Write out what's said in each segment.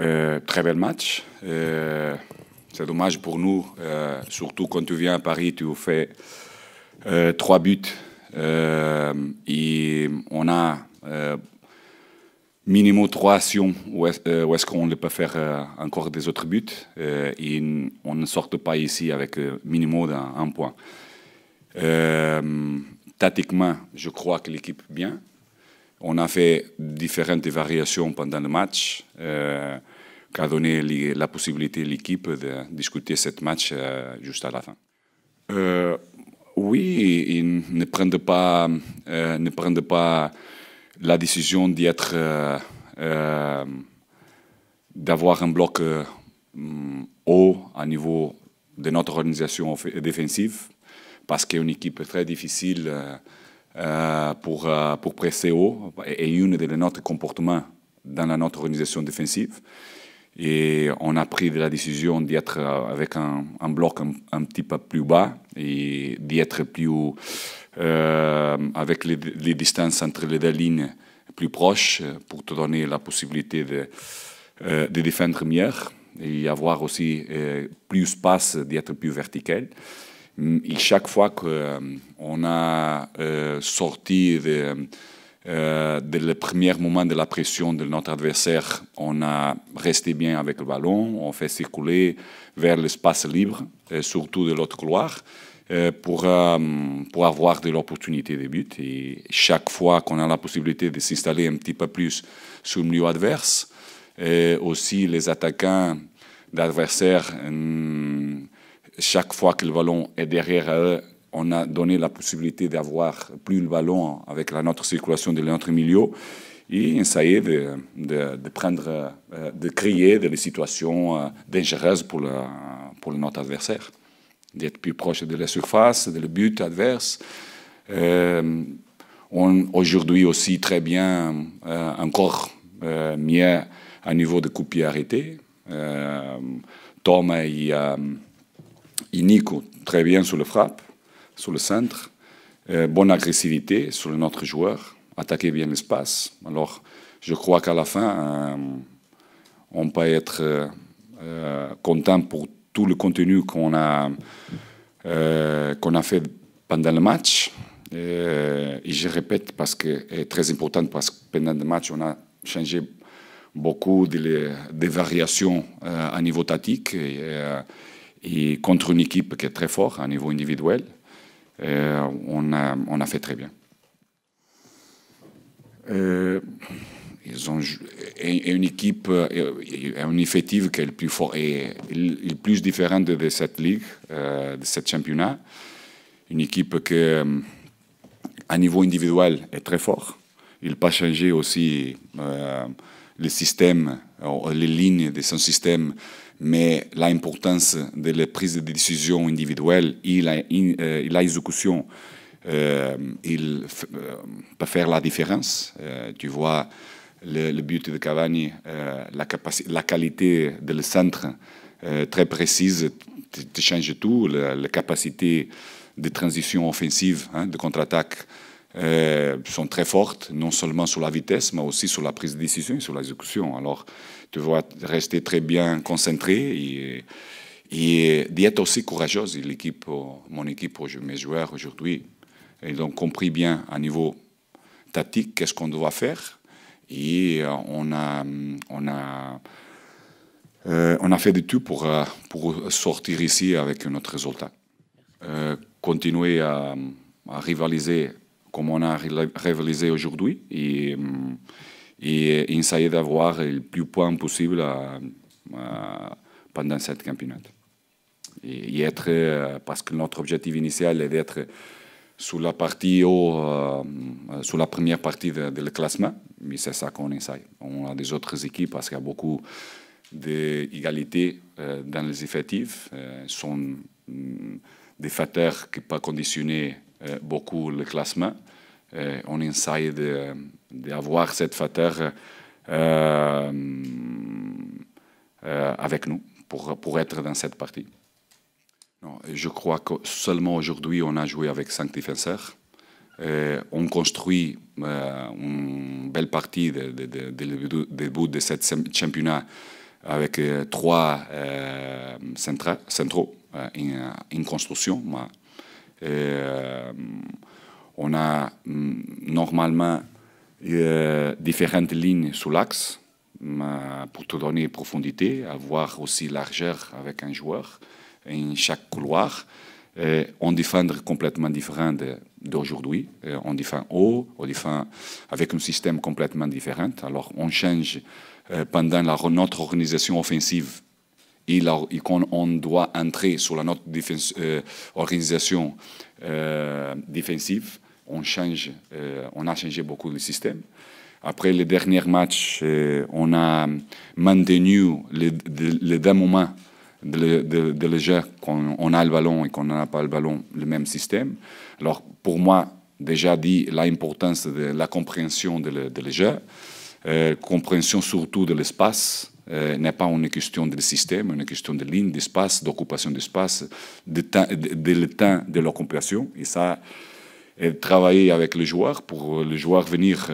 Euh, très bel match. Euh, c'est dommage pour nous, euh, surtout quand tu viens à Paris, tu fais trois buts. et on a minimum trois actions où est-ce qu'on ne peut faire encore des autres buts. et on ne sort pas ici avec minimum d'un point. tactiquement, je crois que l'équipe bien. On a fait différentes variations pendant le match, euh, qui a donné la possibilité à l'équipe de discuter ce match jusqu'à euh, juste à la fin. Euh, oui, ils ne prennent pas, euh, ne pas la décision d'être, d'avoir un bloc haut à niveau de notre organisation défensive, parce qu'une équipe très difficile. Euh, pour, euh, pour presser haut est une de notre comportement dans notre organisation défensive. Et on a pris la décision d'être euh, avec un, bloc un, petit peu plus bas et d'être plus avec les, distances entre les deux lignes plus proches pour te donner la possibilité de, de défendre mieux et avoir aussi plus plus d'y d'être plus vertical. Mm, et chaque fois qu'on euh, a euh, sorti euh, de, le premier moment de la pression de notre adversaire, on a resté bien avec le ballon, on fait circuler vers l'espace libre, et surtout de l'autre couloir, pour, pour avoir de l'opportunité de but. Et chaque fois qu'on a la possibilité de s'installer un petit peu plus sur le milieu adverse, et aussi les attaquants d'adversaires mm, chaque fois que le ballon est derrière eux, on a donné la possibilité d'avoir plus le ballon avec la notre circulation de notre milieu et essayer de, de, de prendre, euh, de créer des situations euh, dangereuses pour, le, pour notre adversaire, d'être plus proche de la surface, de le but adverse. Euh, aujourd'hui aussi très bien, encore mieux, à niveau de arrêté. arrêtés. Tom, il, Inico, très bien sur le frappe, sur le centre. Euh, bonne agressivité sur notre joueur. Attaquer bien l'espace. Alors, je crois qu'à la fin, euh, on peut être euh, content pour tout le contenu qu'on a, qu'on a fait pendant le match. Et, je répète parce que c'est très important parce que pendant le match, on a changé beaucoup des de variations à niveau tactique. Et contre une équipe qui est très forte à niveau individuel, euh, on, a, on, a, fait très bien. Euh, ils ont une équipe, euh, et, un effectif qui est le plus fort et le plus différent de, cette ligue, de ce championnat. Une équipe qui, à niveau individuel, est très forte. Il n'a pas changé aussi le système, euh, les lignes de son système, mais l'importance de la prise de décision individuelle et euh, l'exécution, euh, il peut faire la différence. tu vois, le, but de Cavani, la, la, qualité de le centre très précise, tu changes tout, la, capacité de transition offensive, hein, de contre-attaque euh, sont très fortes, non seulement sur la vitesse, mais aussi sur la prise de décision et sur l'exécution. Alors, tu dois rester très bien concentré et, et d'être aussi courageuse. L'équipe, oh, mon équipe, oh, mes joueurs aujourd'hui, ils ont compris bien à niveau tactique qu'est-ce qu'on doit faire. Et euh, on a, on a, euh, on a fait de tout pour, pour sortir ici avec notre résultat. continuer à, à rivaliser comme on a réalisé aujourd'hui et, euh, euh, et, essayer d'avoir le plus point possible euh, pendant cette championnat. Et, être, parce que notre objectif initial est d'être sous la partie haut, la première partie de, le classement, mais c'est ça qu'on essaye. On a des autres équipes parce qu'il y a beaucoup d'égalité dans les effectifs. Ce sont mm, des facteurs qui peuvent conditionner euh, beaucoup le classement. Euh, on essaye d'avoir cette facteur euh, avec nous pour, pour être dans cette partie. je crois que seulement aujourd'hui, on a joué avec cinq défenseurs. Et on construit une belle partie de, de, début de cette championnat avec trois centraux en construction. Euh, on a mm, normalement euh, différentes lignes sous l'axe mm, pour te donner profondité, avoir aussi largeur avec un joueur en chaque couloir. on défend complètement différent d'aujourd'hui. On défend haut, on défend avec un système complètement différent. Alors on change euh, pendant la, notre organisation offensive et on doit entrer sur la notre euh, organisation euh, défensive. On, change, euh, on a changé beaucoup le système. Après les derniers matchs, on a maintenu les, les deux de, de, le jeu, quand on a le ballon et qu'on n'a pas le ballon, le même système. Alors pour moi, déjà dit l'importance de la compréhension de le, compréhension surtout de l'espace, euh, n'est pas une question de système, une question de ligne, d'espace, d'occupation d'espace, de, temps, de, temps de l'occupation. Et ça, travailler avec le joueur pour le joueur venir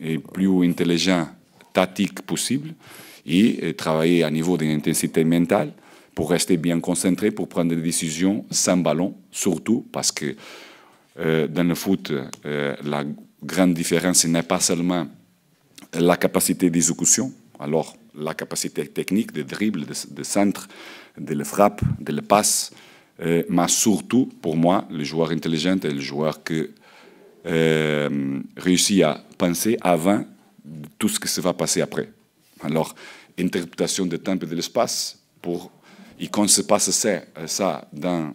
le euh, plus intelligent, tactique possible, et travailler à niveau d'intensité l'intensité mentale pour rester bien concentré, pour prendre des décisions sans ballon, surtout parce que euh, dans le foot, la grande différence n'est pas seulement la capacité d'exécution. Alors, la capacité technique de dribble, de, de centre, de la frappe, de la passe, euh, mais surtout, pour moi, le joueur intelligent est le joueur qui euh, réussit à penser avant tout ce qui se va passer après. Alors, interprétation de temps et de l'espace, pour, et quand se passe ça, ça dans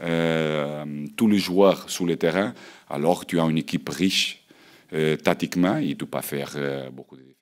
euh, tous les joueurs sur le terrain, alors tu as une équipe riche tactiquement et tu peux pas faire beaucoup de